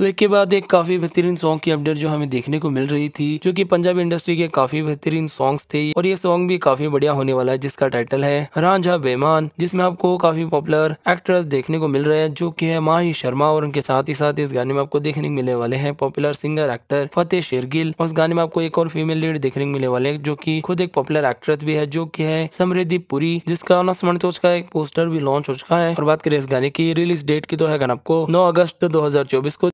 तो एक के बाद एक काफी बेहतरीन सॉन्ग की अपडेट जो हमें देखने को मिल रही थी जो की पंजाब इंडस्ट्री के काफी बेहतरीन सॉन्ग्स थे और ये सॉन्ग भी काफी बढ़िया होने वाला है जिसका टाइटल है रांझा बेमान जिसमें आपको काफी पॉपुलर एक्ट्रेस देखने को मिल रहे हैं जो की है माही शर्मा और उनके साथ ही साथ इस गाने में आपको देखने को मिलने वाले हैं popular singer actor Fateh Shergill और उस गाने में आपको एक और फीमेल लीड देखने को मिलने वाले है जो की खुद एक पॉपुलर एक्ट्रेस भी है जो की है समृद्धि पुरी जिसका अनाउंसमेंट हो तो चुका एक पोस्टर भी लॉन्च हो चुका है और बात करें इस गाने की रिलीज डेट की तो है आपको नौ अगस्त दो को